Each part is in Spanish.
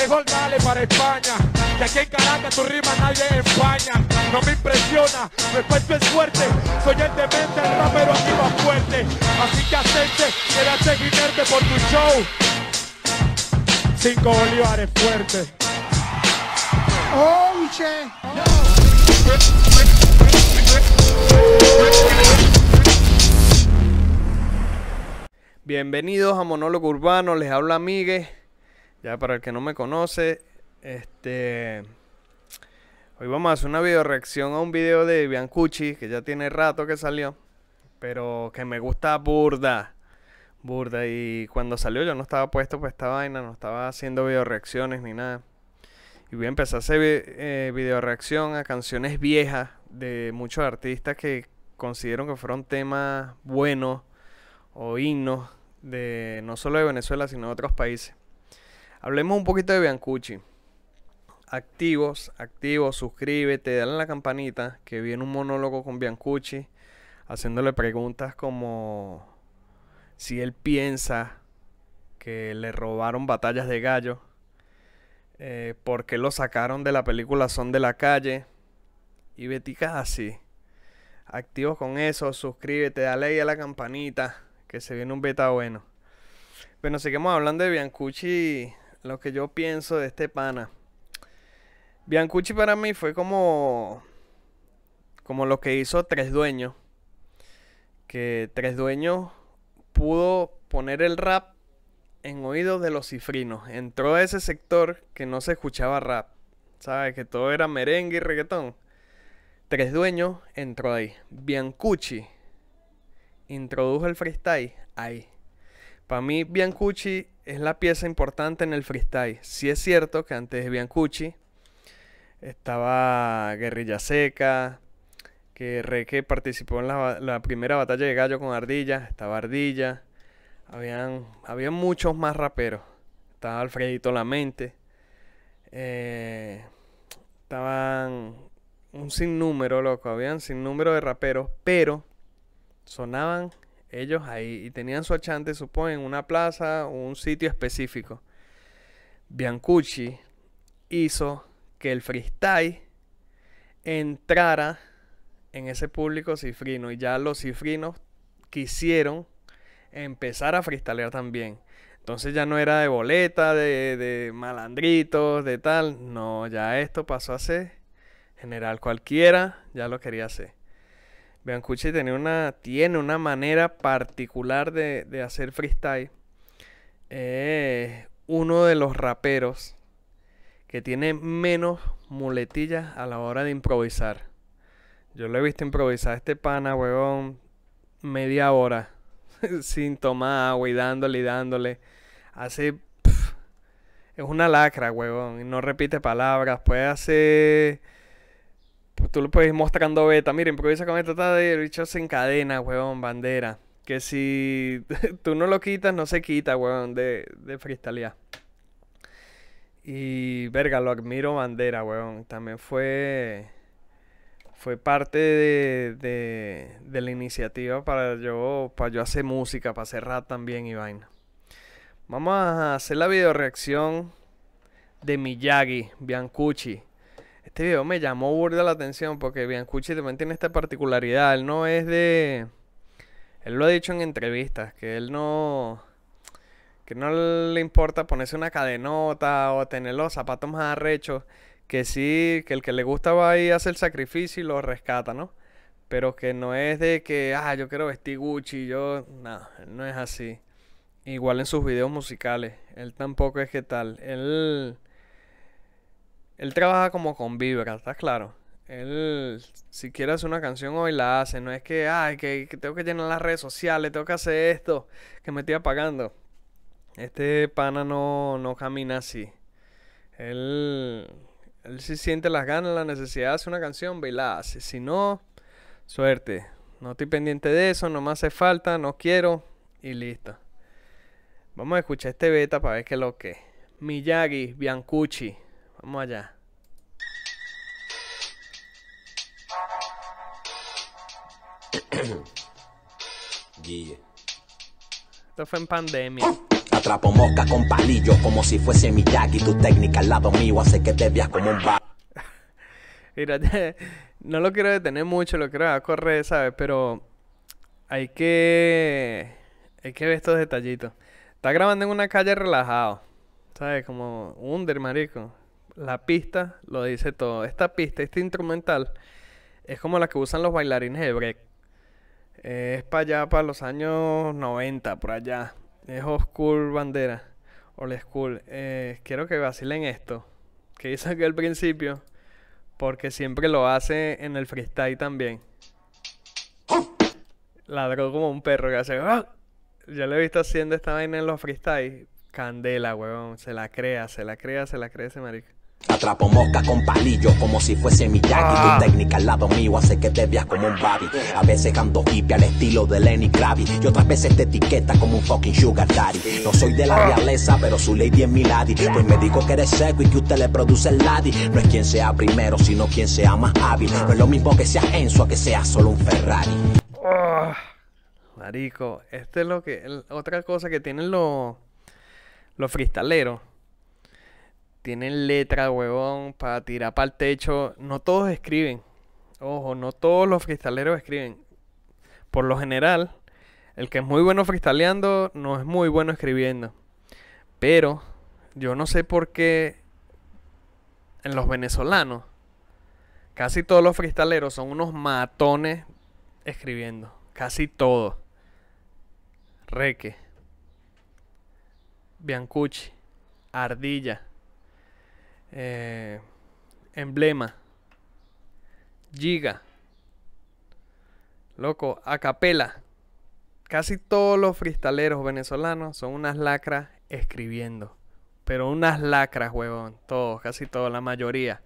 mejor dale para España. Que aquí en Caracas tu rima nadie España. No me impresiona, me parece es fuerte. Soy el demente, el rapero aquí más fuerte. Así que acepte, quédate seguirte por tu show. Cinco bolívares fuertes Bienvenidos a Monólogo Urbano, les habla Miguel. Ya para el que no me conoce, este hoy vamos a hacer una video reacción a un video de Biancucci que ya tiene rato que salió, pero que me gusta burda. Burda y cuando salió yo no estaba puesto pues esta vaina, no estaba haciendo video reacciones ni nada. Y voy a empezar a hacer videoreacción eh, video reacción a canciones viejas de muchos artistas que considero que fueron temas buenos o himnos de no solo de Venezuela sino de otros países. Hablemos un poquito de Biancucci. Activos, activos, suscríbete, dale a la campanita, que viene un monólogo con Biancucci, haciéndole preguntas como si él piensa que le robaron batallas de gallo, eh, porque lo sacaron de la película Son de la Calle, y Betica así. Activos con eso, suscríbete, dale ahí a la campanita, que se viene un beta bueno. Bueno, seguimos hablando de Biancucci lo que yo pienso de este pana. Biancucci para mí fue como, como lo que hizo Tres Dueños. Que Tres Dueños pudo poner el rap en oídos de los cifrinos. Entró a ese sector que no se escuchaba rap. ¿Sabes? Que todo era merengue y reggaetón. Tres Dueños entró ahí. Biancucci introdujo el freestyle ahí. Para mí, Biancucci es la pieza importante en el freestyle. Si es cierto que antes de Biancucci estaba Guerrilla Seca, que Reque participó en la, primera batalla de gallo con Ardilla, estaba Ardilla, habían, había muchos más raperos, estaba Alfredito Lamente, eh, estaban un sinnúmero, loco, habían sinnúmero de raperos, pero sonaban ellos ahí y tenían su achante, suponen, en una plaza o un sitio específico. Biancucci hizo que el freestyle entrara en ese público cifrino y ya los cifrinos quisieron empezar a freestalear también. Entonces ya no era de boleta, de, de malandritos, de tal. No, ya esto pasó a ser general. Cualquiera ya lo quería hacer. Gancuchi una, tiene una manera particular de, hacer freestyle. es uno de los raperos que tiene menos muletillas a la hora de improvisar. Yo lo he visto improvisar a este pana, huevón, media hora, sin tomar agua y dándole y dándole. Hace. es una lacra, huevón, no repite palabras, puede hacer tú lo puedes ir mostrando beta. Miren, improvisa con esta está de bicho se encadena, weón, bandera. Que si tú no lo quitas, no se quita, weón, de, de Y verga, lo admiro bandera, weón. También fue. Fue parte de, de la iniciativa para yo, para yo hacer música, para hacer rap también y vaina. Vamos a hacer la video reacción de Miyagi, Biancucci. Este video me llamó burda la atención porque Biancucci también tiene esta particularidad. Él no es de. Él lo ha dicho en entrevistas, que él no. Que no le importa ponerse una cadenota o tener los zapatos más arrechos. Que sí, que el que le gusta va y hace el sacrificio y lo rescata, ¿no? Pero que no es de que, ah, yo quiero vestir Gucci, yo. No, no es así. Igual en sus videos musicales. Él tampoco es que tal. Él él trabaja como con vibra, ¿estás claro? Él, si quiere hacer una canción hoy, la hace. No es que, ay, que, tengo que llenar las redes sociales, tengo que hacer esto, que me estoy apagando. Este pana no, no camina así. Él, él si siente las ganas, la necesidad de hacer una canción, ve y la hace. Si no, suerte. No estoy pendiente de eso, no me hace falta, no quiero y listo. Vamos a escuchar este beta para ver qué es lo que es. Miyagi, Biancucci. Vamos allá. Esto fue en pandemia. Atrapo mosca con palillo como si fuese mi y Tu técnica al lado mío hace que te veas como un bar. Mira, no lo quiero detener mucho, lo quiero correr, ¿sabes? Pero hay que... Hay que ver estos detallitos. Está grabando en una calle relajado. ¿Sabes? Como under, marico. La pista lo dice todo. Esta pista, este instrumental, es como la que usan los bailarines de break. es para allá, para los años 90, por allá. Es school bandera. Old school. Eh, quiero que vacilen esto. Que hice aquí al principio. Porque siempre lo hace en el freestyle también. Ladró como un perro que hace. Ya ah". Yo lo he visto haciendo esta vaina en los freestyle. Candela, huevón Se la crea, se la crea, se la crea ese marica. Atrapo mosca con palillo como si fuese mi ah. Tu técnica al lado mío hace que te veas como un baby. A veces canto hippie al estilo de Lenny Kravitz. Y otras veces te etiqueta como un fucking sugar daddy. No soy de la ah. realeza, pero su lady es mi lady. Pues me dijo que eres seco y que usted le produce el ladi. No es quien sea primero, sino quien sea más hábil. No es lo mismo que sea Enzo a que sea solo un Ferrari. Ah. marico, este es lo que. otra cosa que tienen los. Los fristaleros tienen letra, huevón, para tirar para el techo. No todos escriben. Ojo, no todos los cristaleros escriben. Por lo general, el que es muy bueno fristaleando no es muy bueno escribiendo. Pero yo no sé por qué en los venezolanos casi todos los cristaleros son unos matones escribiendo. Casi todos. Reque. Biancuchi, Ardilla. Eh, emblema, giga, loco, acapela. Casi todos los fristaleros venezolanos son unas lacras escribiendo. Pero unas lacras, huevón. Todos, casi todos, la mayoría.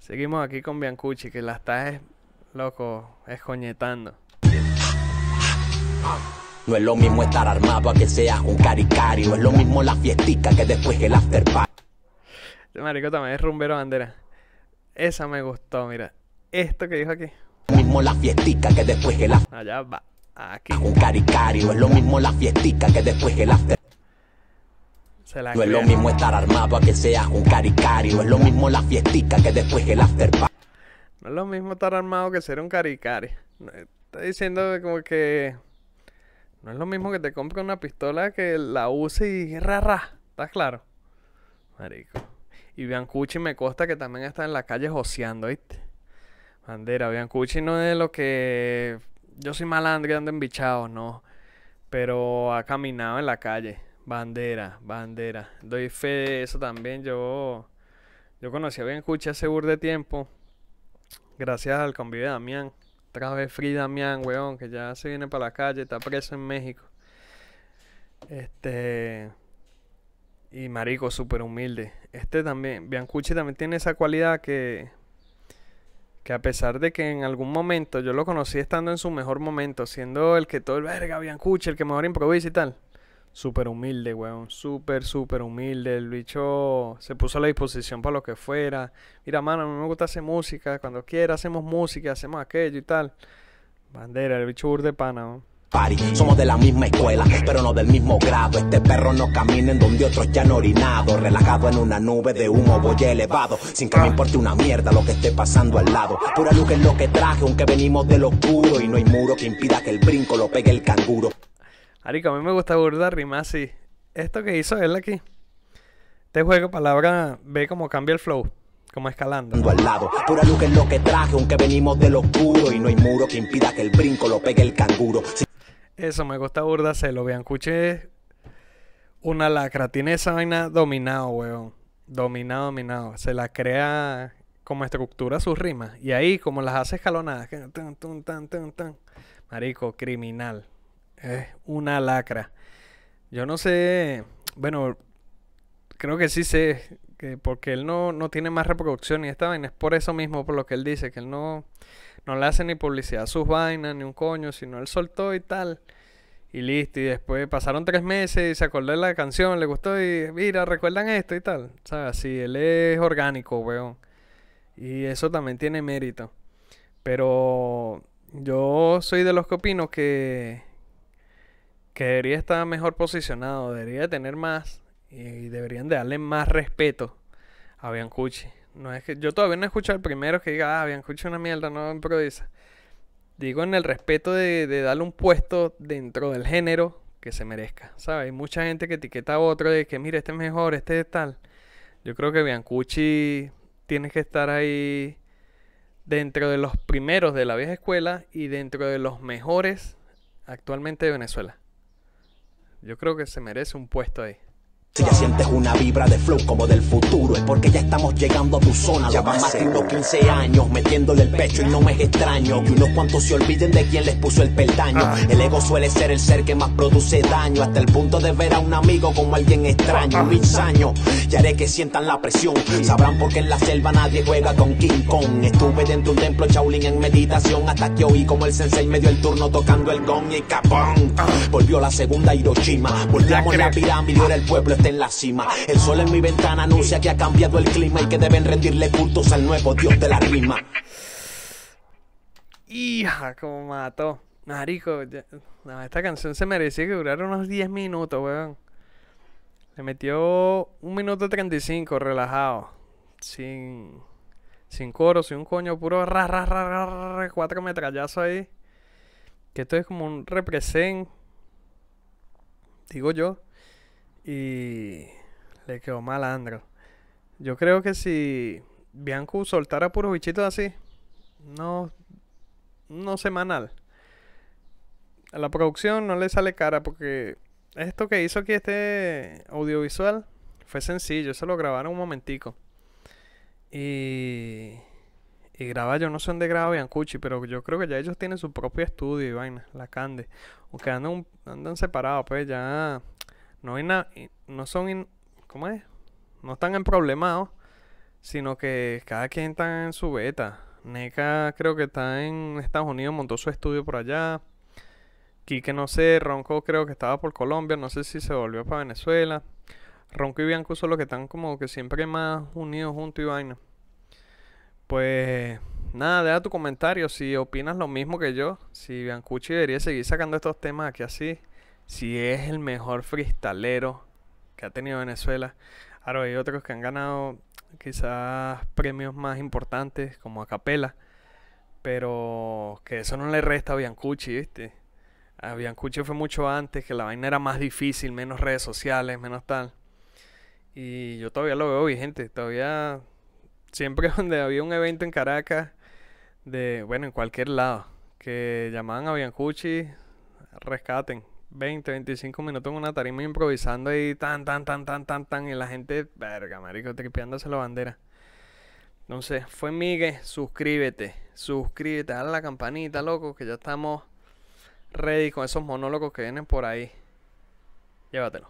Seguimos aquí con Biancucci, que la está, es, loco, escoñetando. No es lo mismo estar armado a que seas un caricario. Es lo mismo la fiestica que después el after party. Marico también es rumbero bandera. Esa me gustó, mira. Esto que dijo aquí. Mismo la fiestita que después que la. Allá va. Aquí. Un caricario, es lo mismo la fiestita que después que la. Se la no es lo mismo estar armado a que sea un caricario. Es lo mismo la fiestita que después el after No es lo mismo estar armado que ser un caricario. Está diciendo como que. No es lo mismo que te compre una pistola que la use y rara. ¿Estás claro? Marico. Y Biancuchi me consta que también está en la calle joseando, ¿viste? Bandera, Biancuchi no es lo que. Yo soy malandro y ando en no. Pero ha caminado en la calle. Bandera, bandera. Doy fe de eso también. Yo. Yo conocí a Biancuchi hace bur de tiempo. Gracias al convive de Damián. Otra vez Free Damián, weón, que ya se viene para la calle, está preso en México. Este. Y marico, súper humilde. Este también, Biancuchi también tiene esa cualidad que, que a pesar de que en algún momento yo lo conocí estando en su mejor momento, siendo el que todo el verga, Biancuchi, el que mejor improvisa y tal. Súper humilde, weón. Súper, súper humilde. El bicho se puso a la disposición para lo que fuera. Mira, mano, a mí me gusta hacer música. Cuando quiera hacemos música, hacemos aquello y tal. Bandera, el bicho burde pana, somos de la misma escuela, pero no del mismo grado. Este perro no camina en donde otros ya han orinado. Relajado en una nube de humo voy elevado. Sin que me importe una mierda lo que esté pasando al lado. Pura luz es lo que traje, aunque venimos de oscuro. Y no hay muro que impida que el brinco lo pegue el canguro. Arico, a mí me gusta y más y Esto que hizo él aquí. Este juego palabra ve cómo cambia el flow como escalando. pura luz es lo que traje, aunque venimos del oscuro y no hay muro que impida que el brinco lo pegue el canguro. Eso me gusta burda, se lo vean. es una lacra. Tiene esa vaina dominado, weón. Dominado, dominado. Se la crea como estructura sus rimas. Y ahí, como las hace escalonadas. Tan, tan, tan, Marico, criminal. Es una lacra. Yo no sé. Bueno, creo que sí sé. Que porque él no, no tiene más reproducción y esta vaina. Es por eso mismo, por lo que él dice, que él no no le hace ni publicidad a sus vainas, ni un coño, sino él soltó y tal. Y listo, y después pasaron tres meses y se acordó de la canción, le gustó y mira, recuerdan esto y tal. ¿Sabes? Sí, él es orgánico, weón. Y eso también tiene mérito. Pero yo soy de los que opino que, que debería estar mejor posicionado, debería tener más y deberían de darle más respeto a Biancuchi. No es que yo todavía no he escuchado al primero que diga, ah, Biancuchi es una mierda, no improvisa. Digo en el respeto de, darle un puesto dentro del género que se merezca, ¿sabes? Hay mucha gente que etiqueta a otro de que, mire este es mejor, este es tal. Yo creo que biancuchi tiene que estar ahí dentro de los primeros de la vieja escuela y dentro de los mejores actualmente de Venezuela. Yo creo que se merece un puesto ahí. Si ya sientes una vibra de flow como del futuro, es porque ya estamos llegando a tu zona. Ya van más de 15 años metiéndole el pecho y no me es extraño que unos cuantos se olviden de quién les puso el peldaño. Ah. El ego suele ser el ser que más produce daño, hasta el punto de ver a un amigo como alguien extraño, un ah. ensaño Ya haré que sientan la presión, sabrán por qué en la selva nadie juega con King Kong. Estuve dentro de un templo Shaolin en meditación hasta que oí como el sensei me dio el turno tocando el gong y capón. Ah. Volvió la segunda Hiroshima, volvimos la pirámide, era el pueblo en la cima. El sol en mi ventana anuncia que ha cambiado el clima y que deben rendirle cultos al nuevo dios de la rima. Hija, como mató. Marico, esta canción se merecía que durara unos 10 minutos, weón. Le metió un minuto 35, relajado. Sin, sin coro, sin un coño, puro ra, cuatro metrallazos ahí. Que esto es como un represent, digo yo y le quedó mal Andro. Yo creo que si Bianco soltara puros bichitos así, no, no semanal, a la producción no le sale cara porque esto que hizo aquí este audiovisual fue sencillo, Eso lo grabaron un momentico. Y, y graba, yo no sé dónde graba Biancucci, pero yo creo que ya ellos tienen su propio estudio y vaina, la Cande. Aunque andan, andan separados, pues ya no hay nada no son, ¿cómo es? No están en sino que cada quien está en su beta. NECA creo que está en Estados Unidos, montó su estudio por allá. Quique no sé, Ronco creo que estaba por Colombia, no sé si se volvió para Venezuela. Ronco y Bianco son los que están como que siempre más unidos juntos y vaina. Pues nada, deja tu comentario si opinas lo mismo que yo, si Biancucci debería seguir sacando estos temas aquí así, si es el mejor fristalero que ha tenido Venezuela. Ahora hay otros que han ganado quizás premios más importantes como a Acapela, pero que eso no le resta a Biancuchi, ¿viste? A Biancucci fue mucho antes, que la vaina era más difícil, menos redes sociales, menos tal. Y yo todavía lo veo vigente, todavía siempre donde había un evento en Caracas, de, bueno, en cualquier lado, que llamaban a Biancucci, rescaten, 20, 25 minutos en una tarima improvisando ahí tan, tan, tan, tan, tan, tan. Y la gente, verga, marico, tripeándose la bandera. Entonces, fue Miguel, suscríbete, suscríbete, dale a la campanita, loco, que ya estamos ready con esos monólogos que vienen por ahí. Llévatelo.